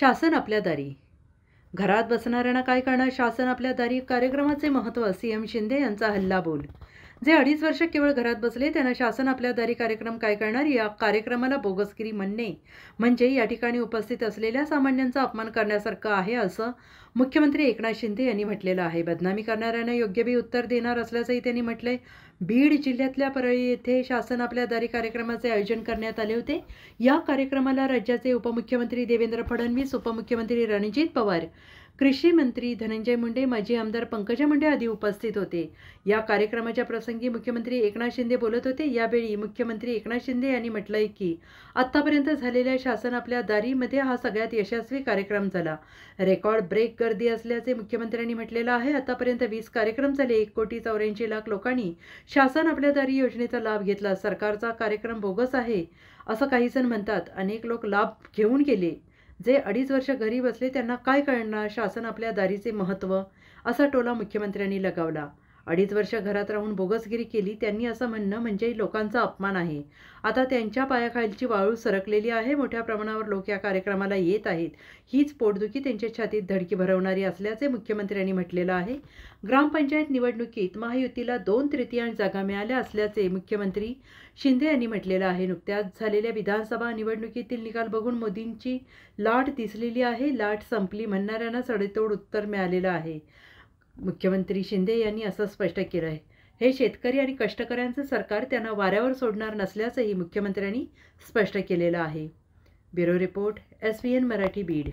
शासन आपल्या दारी घरात बसणाऱ्यांना काय करणार शासन आपल्या दारी कार्यक्रमाचे महत्त्व सी एम शिंदे यांचा हल्ला बोल जे अडीच वर्ष केवळ घरात बसले त्यांना शासन आपल्या दारी कार्यक्रम काय करणार या कार्यक्रमाला बोगसगिरी म्हणणे म्हणजे या ठिकाणी उपस्थित असलेल्या सामान्यांचा अपमान करण्यासारखं आहे असं मुख्यमंत्री एकनाथ शिंदे यांनी म्हटलेलं आहे बदनामी करणाऱ्यांना योग्य बी उत्तर देणार असल्याचंही त्यांनी म्हटलंय बीड जिल्ह्यातल्या परळी येथे शासन आपल्या दारी कार्यक्रमाचे आयोजन करण्यात आले होते या कार्यक्रमाला राज्याचे उपमुख्यमंत्री देवेंद्र फडणवीस उपमुख्यमंत्री रणजित पवार कृषी मंत्री धनंजय मुंडे माजी आमदार पंकजा मुंडे आदी उपस्थित होते या कार्यक्रमाच्या प्रसंगी मुख्यमंत्री एकनाथ शिंदे बोलत होते यावेळी मुख्यमंत्री एकनाथ शिंदे यांनी म्हटलंय की आत्तापर्यंत झालेल्या शासन आपल्या दारीमध्ये हा सगळ्यात यशस्वी कार्यक्रम झाला रेकॉर्ड ब्रेक गर्दी असल्याचे मुख्यमंत्र्यांनी म्हटलेलं आहे आतापर्यंत वीस कार्यक्रम झाले एक कोटी चौऱ्याऐंशी लाख लोकांनी शासन आपल्या दारी योजनेचा लाभ घेतला सरकारचा कार्यक्रम बोगस आहे असं काही जण म्हणतात अनेक लोक लाभ घेऊन गेले जे अडीच वर्ष गरीब असले त्यांना काय कळणार शासन आपल्या दारीचे महत्त्व असा टोला मुख्यमंत्र्यांनी लगावला अडीच वर्ष घरात राहून बोगसगिरी केली त्यांनी असं म्हणणं म्हणजे लोकांचा अपमान आहे आता त्यांच्या पायाखालची वाळू सरकलेली आहे मोठ्या प्रमाणावर लोक या कार्यक्रमाला येत आहेत हीच पोटदुखी त्यांच्या छातीत धडकी भरवणारी असल्याचे मुख्यमंत्र्यांनी म्हटलेलं आहे ग्रामपंचायत निवडणुकीत महायुतीला दोन तृतीयांश जागा मिळाल्या असल्याचे मुख्यमंत्री शिंदे यांनी म्हटलेलं आहे नुकत्याच झालेल्या विधानसभा निवडणुकीतील निकाल बघून मोदींची लाट दिसलेली आहे लाट संपली म्हणणाऱ्यांना सडेतोड उत्तर मिळालेलं आहे मुख्यमंत्री शिंदे यांनी असं स्पष्ट केलं आहे हे शेतकरी आणि कष्टकऱ्यांचं सरकार त्यांना वाऱ्यावर सोडणार नसल्याचंही मुख्यमंत्र्यांनी स्पष्ट केलेलं आहे bureau report S N Marathi Beed